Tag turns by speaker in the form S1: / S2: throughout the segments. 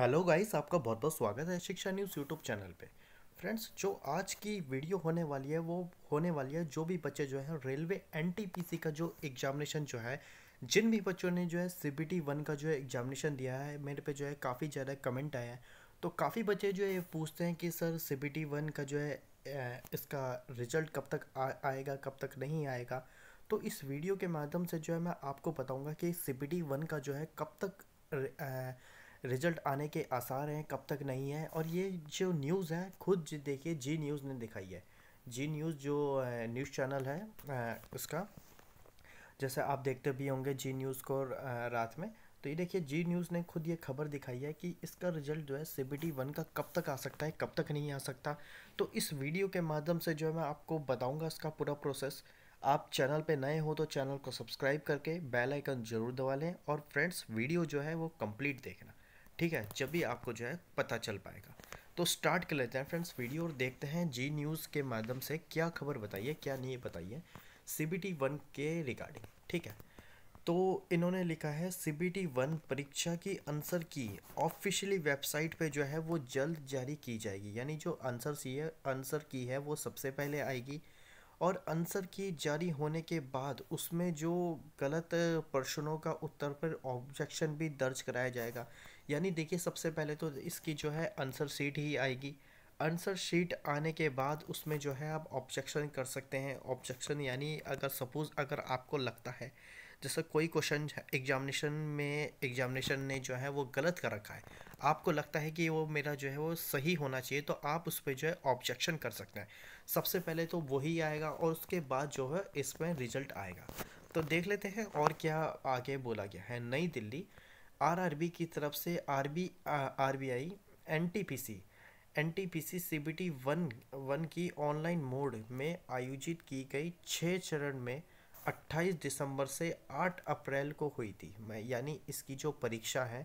S1: hello guys आपका बहुत बहुत स्वागत है शिक्षा न्यूज़ यूट्यूब चैनल पे फ्रेंड्स जो आज की वीडियो होने वाली है वो होने वाली है जो भी बच्चे जो है रेलवे एनटीपीसी का जो एग्जामिनेशन जो है जिन भी बच्चों ने जो है सीबीटी वन का जो है एग्जामिनेशन दिया है मेरे पे जो है काफ़ी ज़्यादा कमेंट आया है तो काफ़ी बच्चे जो है पूछते हैं कि सर सी वन का जो है इसका रिजल्ट कब तक आ, आएगा कब तक नहीं आएगा तो इस वीडियो के माध्यम से जो है मैं आपको बताऊँगा कि सी वन का जो है कब तक रिज़ल्ट आने के आसार हैं कब तक नहीं है और ये जो न्यूज़ है खुद देखिए जी न्यूज़ ने दिखाई है जी न्यूज़ जो न्यूज़ चैनल है उसका जैसे आप देखते भी होंगे जी न्यूज़ को रात में तो ये देखिए जी न्यूज़ ने खुद ये खबर दिखाई है कि इसका रिजल्ट जो है सी बी टी वन का कब तक आ सकता है कब तक नहीं आ सकता तो इस वीडियो के माध्यम से जो है मैं आपको बताऊंगा इसका पूरा प्रोसेस आप चैनल पे नए हो तो चैनल को सब्सक्राइब करके बेल आइकन जरूर दबा लें और फ्रेंड्स वीडियो जो है वो कंप्लीट देखना ठीक है जब भी आपको जो है पता चल पाएगा तो स्टार्ट कर लेते हैं फ्रेंड्स वीडियो और देखते हैं जी न्यूज़ के माध्यम से क्या खबर बताइए क्या नहीं बताइए सी बी टी वन के रिगार्डिंग ठीक है तो इन्होंने लिखा है सी बी टी वन परीक्षा की आंसर की ऑफिशियली वेबसाइट पे जो है वो जल्द जारी की जाएगी यानी जो आंसर सी है आंसर की है वो सबसे पहले आएगी और आंसर की जारी होने के बाद उसमें जो गलत प्रश्नों का उत्तर पर ऑब्जेक्शन भी दर्ज कराया जाएगा यानी देखिए सबसे पहले तो इसकी जो है आंसर शीट ही आएगी आंसर शीट आने के बाद उसमें जो है आप ऑब्जेक्शन कर सकते हैं ऑब्जेक्शन यानी अगर सपोज़ अगर आपको लगता है जैसे कोई क्वेश्चन एग्जामिनेशन में एग्जामिनेशन ने जो है वो गलत कर रखा है आपको लगता है कि वो मेरा जो है वो सही होना चाहिए तो आप उस पर जो है ऑब्जेक्शन कर सकते हैं सबसे पहले तो वही आएगा और उसके बाद जो है इसमें रिजल्ट आएगा तो देख लेते हैं और क्या आगे बोला गया है नई दिल्ली आरआरबी की तरफ से RB RBI NTPC NTPC CBT one one की ऑनलाइन मोड में आयोजित की गई छः चरण में 28 दिसंबर से 8 अप्रैल को हुई थी मैं यानी इसकी जो परीक्षा है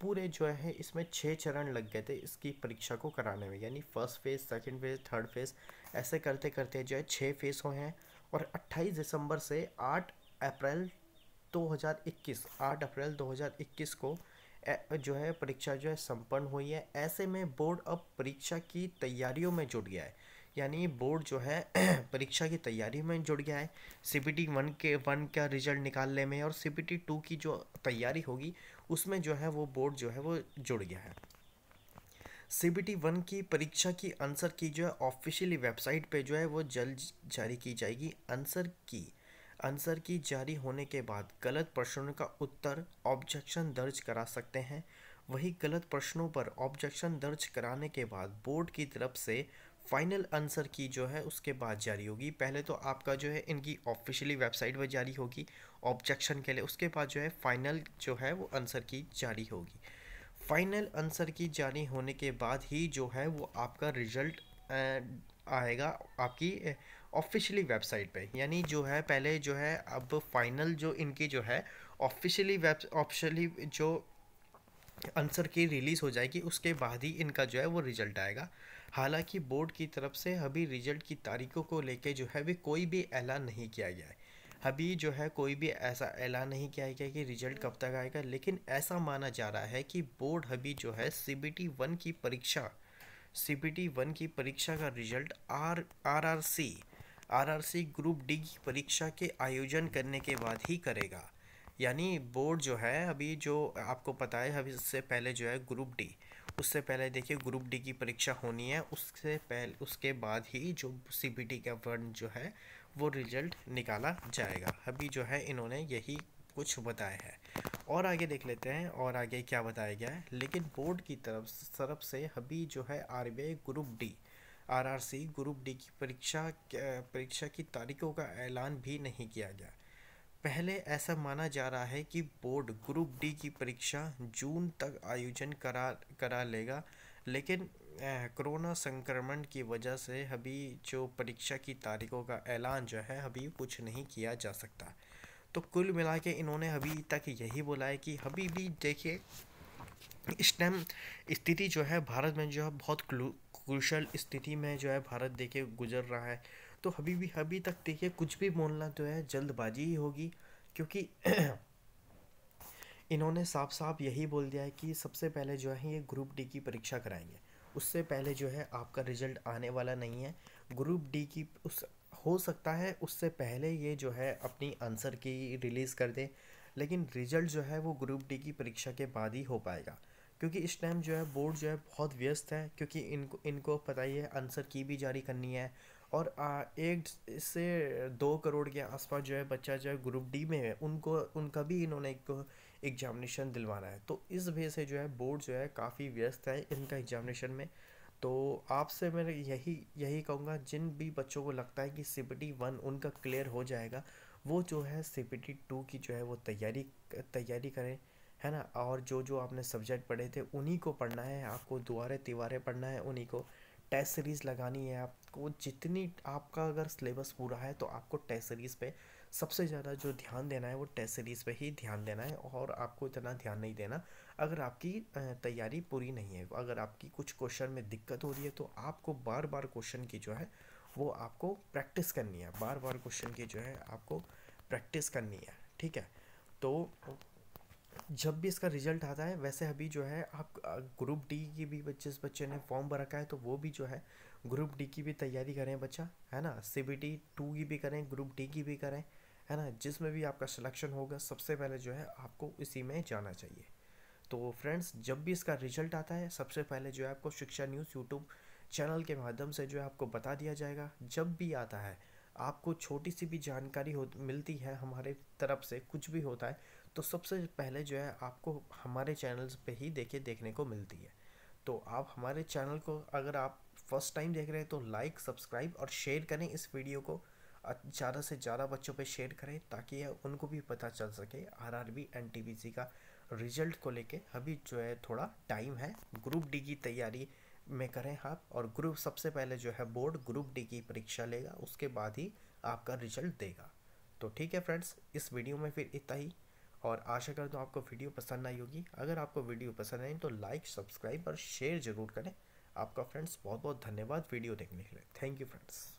S1: पूरे जो है इसमें छः चरण लग गए थे इसकी परीक्षा को कराने में यानी first phase second phase third phase ऐसे करते करते जो है छः फेज़ हुए हैं और 28 दिसंबर से 8 अप्रैल 2021 8 अप्रैल 2021 को जो है परीक्षा जो है संपन्न हुई है ऐसे में बोर्ड अब परीक्षा की तैयारियों में जुट गया है यानी बोर्ड जो है परीक्षा की तैयारी में जुट गया है सी पी टी वन के वन का रिजल्ट निकालने में और सी पी टी टू की जो तैयारी होगी उसमें जो है वो बोर्ड जो है वो जुड़ गया है सी बी टी वन की परीक्षा की आंसर की जो है ऑफिशियली वेबसाइट पे जो है वो जल्द जारी की जाएगी आंसर की आंसर की जारी होने के बाद गलत प्रश्नों का उत्तर ऑब्जेक्शन दर्ज करा सकते हैं वही गलत प्रश्नों पर ऑब्जेक्शन दर्ज कराने के बाद बोर्ड की तरफ से फाइनल आंसर की जो है उसके बाद जारी होगी पहले तो आपका जो है इनकी ऑफिशियली वेबसाइट पर जारी होगी ऑब्जेक्शन के लिए उसके बाद जो है फाइनल जो है वो आंसर की जारी होगी फाइनल आंसर की जारी होने के बाद ही जो है वो आपका रिजल्ट आएगा आपकी ऑफिशियली वेबसाइट पे यानी जो है पहले जो है अब फाइनल जो इनकी जो है ऑफिशियली वेब ऑफिशियली जो आंसर की रिलीज़ हो जाएगी उसके बाद ही इनका जो है वो रिजल्ट आएगा हालांकि बोर्ड की तरफ से अभी रिजल्ट की तारीखों को लेके जो है भी कोई भी ऐलान नहीं किया गया है अभी जो है कोई भी ऐसा ऐलान नहीं किया गया कि रिजल्ट कब तक आएगा लेकिन ऐसा माना जा रहा है कि बोर्ड अभी जो है सी बी टी वन की परीक्षा सी बी टी वन की परीक्षा का result R R R C RRC group D की परीक्षा के आयोजन करने के बाद ही करेगा यानी बोर्ड जो है अभी जो आपको पता है अभी उससे पहले जो है ग्रुप डी उससे पहले देखिए ग्रुप डी की परीक्षा होनी है उससे पहले उसके बाद ही जो सी बी टी का वर्ण जो है वो रिजल्ट निकाला जाएगा अभी जो है इन्होंने यही कुछ बताया है और आगे देख लेते हैं और आगे क्या बताया गया है लेकिन बोर्ड की तरफ तरफ से अभी जो है R B I group D RRC group D की परीक्षा परीक्षा की तारीखों का ऐलान भी नहीं किया गया पहले ऐसा माना जा रहा है कि बोर्ड ग्रुप डी की परीक्षा जून तक आयोजन करा करा लेगा लेकिन कोरोना संक्रमण की वजह से अभी जो परीक्षा की तारीखों का ऐलान जो है अभी कुछ नहीं किया जा सकता तो कुल मिला के इन्होंने अभी तक यही बोला है कि अभी भी देखिए इस टाइम स्थिति जो है भारत में जो है बहुत कुशल स्थिति में जो है भारत देखिए गुजर रहा है तो अभी भी अभी तक देखिए कुछ भी बोलना जो है जल्दबाजी ही होगी क्योंकि इन्होंने साफ साफ यही बोल दिया है कि सबसे पहले जो है ये ग्रुप डी की परीक्षा कराएंगे उससे पहले जो है आपका रिजल्ट आने वाला नहीं है ग्रुप डी की उस हो सकता है उससे पहले ये जो है अपनी आंसर की रिलीज़ कर दे लेकिन रिजल्ट जो है वो ग्रुप डी की परीक्षा के बाद ही हो पाएगा क्योंकि इस टाइम जो है बोर्ड जो है बहुत व्यस्त है क्योंकि इनको इनको पता ही है आंसर की भी जारी करनी है और एक से दो करोड़ के आसपास जो है बच्चा जो है ग्रुप डी में है उनको उनका भी इन्होंने एक एग्जामिनेशन दिलवाना है तो इस वजह से जो है बोर्ड जो है काफ़ी व्यस्त है इनका एग्जामिनेशन में तो आपसे मैं यही यही कहूँगा जिन भी बच्चों को लगता है कि सी पी टी वन उनका क्लियर हो जाएगा वो जो है सी पी टी टू की जो है वो तैयारी तैयारी करें है ना और जो जो आपने सब्जेक्ट पढ़े थे उन्हीं को पढ़ना है आपको दोबारे तिवारे पढ़ना है उन्हीं को टेस्ट सीरीज़ लगानी है आपको जितनी आपका अगर सिलेबस पूरा है तो आपको टेस्ट सीरीज़ पे सबसे ज़्यादा जो ध्यान देना है वो टेस्ट सीरीज़ पे ही ध्यान देना है और आपको इतना ध्यान नहीं देना अगर आपकी तैयारी पूरी नहीं है अगर आपकी कुछ क्वेश्चन में दिक्कत हो रही है तो आपको बार बार क्वेश्चन की जो है वो आपको प्रैक्टिस करनी है बार बार क्वेश्चन की जो है आपको प्रैक्टिस करनी है ठीक है तो जब भी इसका रिजल्ट आता है वैसे अभी जो है आप ग्रुप डी की भी जिस बच्चे ने फॉर्म भर रखा है तो वो भी जो है ग्रुप डी की भी तैयारी करें बच्चा है ना सी बी टी टू की भी करें ग्रुप डी की भी करें है ना जिसमें भी आपका सिलेक्शन होगा सबसे पहले जो है आपको इसी में जाना चाहिए तो फ्रेंड्स जब भी इसका रिजल्ट आता है सबसे पहले जो है आपको शिक्षा न्यूज़ यूट्यूब चैनल के माध्यम से जो है आपको बता दिया जाएगा जब भी आता है आपको छोटी सी भी जानकारी हो मिलती है हमारे तरफ से कुछ भी होता है तो सबसे पहले जो है आपको हमारे चैनल्स पे ही देखे देखने को मिलती है तो आप हमारे चैनल को अगर आप फर्स्ट टाइम देख रहे हैं तो लाइक सब्सक्राइब और शेयर करें इस वीडियो को ज़्यादा से ज़्यादा बच्चों पे शेयर करें ताकि उनको भी पता चल सके आरआरबी एंड सी का रिजल्ट को लेके अभी जो है थोड़ा टाइम है ग्रुप डी की तैयारी में करें आप हाँ, और ग्रुप सबसे पहले जो है बोर्ड ग्रुप डी की परीक्षा लेगा उसके बाद ही आपका रिजल्ट देगा तो ठीक है फ्रेंड्स इस वीडियो में फिर इतना ही और आशा करता हूँ आपको वीडियो पसंद आई होगी अगर आपको वीडियो पसंद आई तो लाइक सब्सक्राइब और शेयर ज़रूर करें आपका फ्रेंड्स बहुत बहुत धन्यवाद वीडियो देखने के लिए थैंक यू फ्रेंड्स